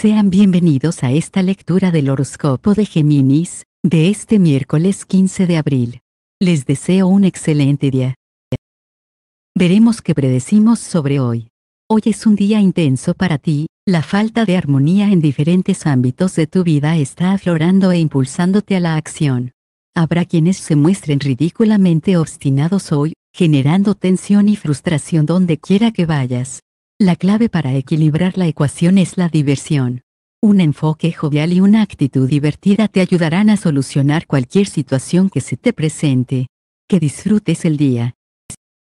Sean bienvenidos a esta lectura del horóscopo de Géminis, de este miércoles 15 de abril. Les deseo un excelente día. Veremos qué predecimos sobre hoy. Hoy es un día intenso para ti, la falta de armonía en diferentes ámbitos de tu vida está aflorando e impulsándote a la acción. Habrá quienes se muestren ridículamente obstinados hoy, generando tensión y frustración donde quiera que vayas. La clave para equilibrar la ecuación es la diversión. Un enfoque jovial y una actitud divertida te ayudarán a solucionar cualquier situación que se te presente. Que disfrutes el día.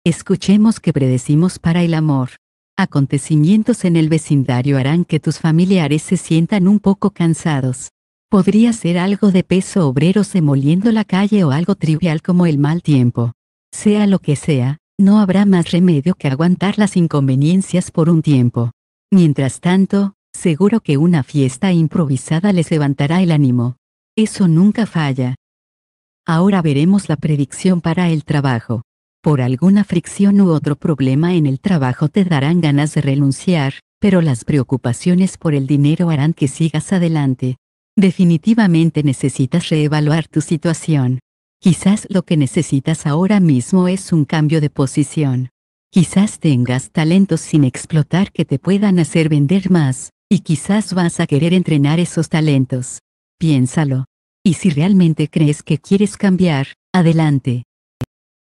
Escuchemos que predecimos para el amor. Acontecimientos en el vecindario harán que tus familiares se sientan un poco cansados. Podría ser algo de peso obrero semoliendo la calle o algo trivial como el mal tiempo. Sea lo que sea, no habrá más remedio que aguantar las inconveniencias por un tiempo. Mientras tanto, seguro que una fiesta improvisada les levantará el ánimo. Eso nunca falla. Ahora veremos la predicción para el trabajo. Por alguna fricción u otro problema en el trabajo te darán ganas de renunciar, pero las preocupaciones por el dinero harán que sigas adelante. Definitivamente necesitas reevaluar tu situación. Quizás lo que necesitas ahora mismo es un cambio de posición. Quizás tengas talentos sin explotar que te puedan hacer vender más, y quizás vas a querer entrenar esos talentos. Piénsalo. Y si realmente crees que quieres cambiar, adelante.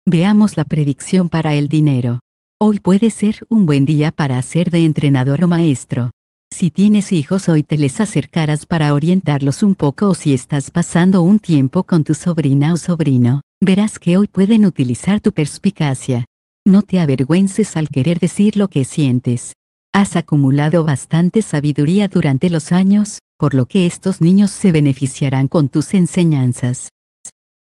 Veamos la predicción para el dinero. Hoy puede ser un buen día para hacer de entrenador o maestro. Si tienes hijos hoy te les acercarás para orientarlos un poco o si estás pasando un tiempo con tu sobrina o sobrino, verás que hoy pueden utilizar tu perspicacia. No te avergüences al querer decir lo que sientes. Has acumulado bastante sabiduría durante los años, por lo que estos niños se beneficiarán con tus enseñanzas.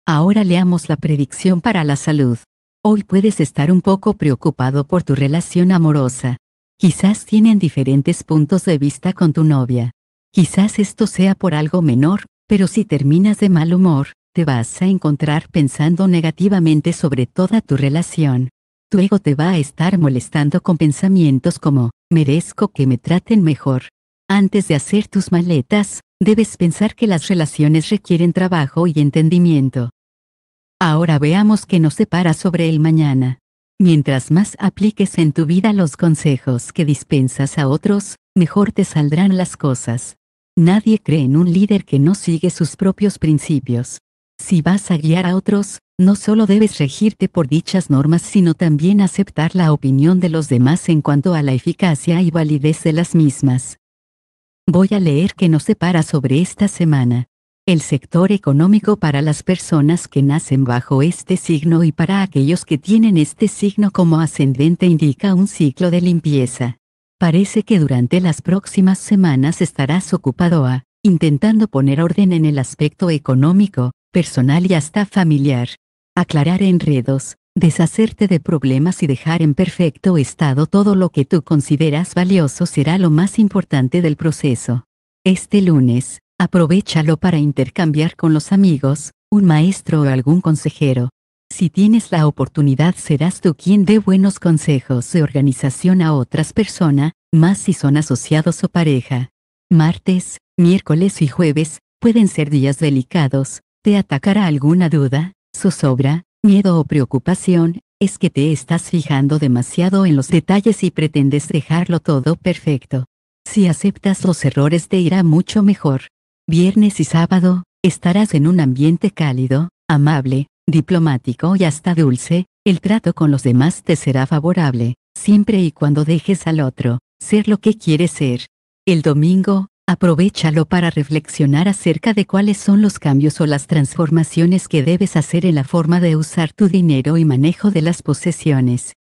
Ahora leamos la predicción para la salud. Hoy puedes estar un poco preocupado por tu relación amorosa. Quizás tienen diferentes puntos de vista con tu novia. Quizás esto sea por algo menor, pero si terminas de mal humor, te vas a encontrar pensando negativamente sobre toda tu relación. Tu ego te va a estar molestando con pensamientos como, merezco que me traten mejor. Antes de hacer tus maletas, debes pensar que las relaciones requieren trabajo y entendimiento. Ahora veamos qué nos separa sobre el mañana. Mientras más apliques en tu vida los consejos que dispensas a otros, mejor te saldrán las cosas. Nadie cree en un líder que no sigue sus propios principios. Si vas a guiar a otros, no solo debes regirte por dichas normas, sino también aceptar la opinión de los demás en cuanto a la eficacia y validez de las mismas. Voy a leer que nos para sobre esta semana el sector económico para las personas que nacen bajo este signo y para aquellos que tienen este signo como ascendente indica un ciclo de limpieza. Parece que durante las próximas semanas estarás ocupado a, ah, intentando poner orden en el aspecto económico, personal y hasta familiar. Aclarar enredos, deshacerte de problemas y dejar en perfecto estado todo lo que tú consideras valioso será lo más importante del proceso. Este lunes, Aprovechalo para intercambiar con los amigos, un maestro o algún consejero. Si tienes la oportunidad serás tú quien dé buenos consejos de organización a otras personas, más si son asociados o pareja. Martes, miércoles y jueves, pueden ser días delicados, te atacará alguna duda, zozobra, miedo o preocupación, es que te estás fijando demasiado en los detalles y pretendes dejarlo todo perfecto. Si aceptas los errores te irá mucho mejor viernes y sábado, estarás en un ambiente cálido, amable, diplomático y hasta dulce, el trato con los demás te será favorable, siempre y cuando dejes al otro, ser lo que quieres ser. El domingo, aprovechalo para reflexionar acerca de cuáles son los cambios o las transformaciones que debes hacer en la forma de usar tu dinero y manejo de las posesiones.